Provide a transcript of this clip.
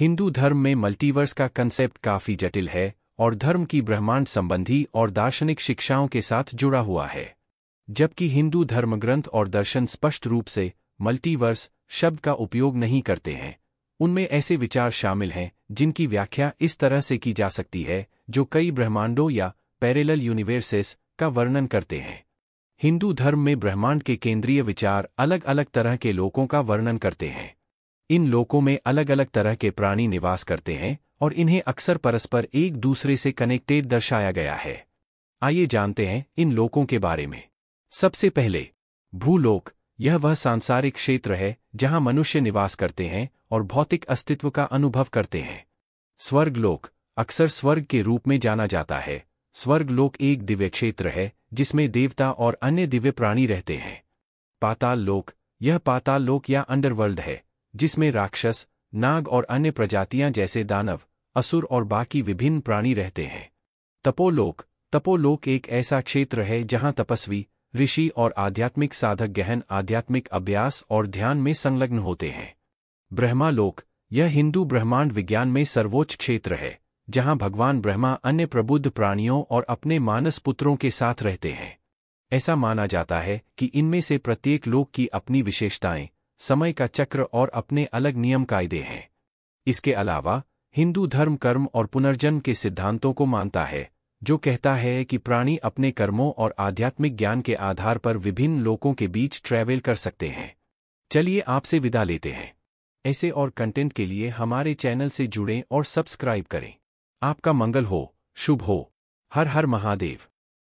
हिंदू धर्म में मल्टीवर्स का कंसेप्ट काफी जटिल है और धर्म की ब्रह्मांड संबंधी और दार्शनिक शिक्षाओं के साथ जुड़ा हुआ है जबकि हिंदू धर्मग्रंथ और दर्शन स्पष्ट रूप से मल्टीवर्स शब्द का उपयोग नहीं करते हैं उनमें ऐसे विचार शामिल हैं जिनकी व्याख्या इस तरह से की जा सकती है जो कई ब्रह्मांडों या पैरेलल यूनिवर्सेस का वर्णन करते हैं हिंदू धर्म में ब्रह्मांड के केंद्रीय विचार अलग अलग तरह के लोगों का वर्णन करते हैं इन लोकों में अलग अलग तरह के प्राणी निवास करते हैं और इन्हें अक्सर परस्पर एक दूसरे से कनेक्टेड दर्शाया गया है आइए जानते हैं इन लोकों के बारे में सबसे पहले भूलोक यह वह सांसारिक क्षेत्र है जहां मनुष्य निवास करते हैं और भौतिक अस्तित्व का अनुभव करते हैं स्वर्गलोक अक्सर स्वर्ग के रूप में जाना जाता है स्वर्गलोक एक दिव्य क्षेत्र है जिसमें देवता और अन्य दिव्य प्राणी रहते हैं पाताल लोक यह पाताल लोक या अंडरवर्ल्ड है जिसमें राक्षस नाग और अन्य प्रजातियां जैसे दानव असुर और बाकी विभिन्न प्राणी रहते हैं तपोलोक तपोलोक एक ऐसा क्षेत्र है जहां तपस्वी ऋषि और आध्यात्मिक साधक गहन आध्यात्मिक अभ्यास और ध्यान में संलग्न होते हैं ब्रह्मालोक यह हिंदू ब्रह्मांड विज्ञान में सर्वोच्च क्षेत्र है जहां भगवान ब्रह्मा अन्य प्रबुद्ध प्राणियों और अपने मानस पुत्रों के साथ रहते हैं ऐसा माना जाता है कि इनमें से प्रत्येक लोक की अपनी विशेषताएं समय का चक्र और अपने अलग नियम कायदे हैं इसके अलावा हिंदू धर्म कर्म और पुनर्जन्म के सिद्धांतों को मानता है जो कहता है कि प्राणी अपने कर्मों और आध्यात्मिक ज्ञान के आधार पर विभिन्न लोगों के बीच ट्रैवल कर सकते हैं चलिए आपसे विदा लेते हैं ऐसे और कंटेंट के लिए हमारे चैनल से जुड़ें और सब्सक्राइब करें आपका मंगल हो शुभ हो हर हर महादेव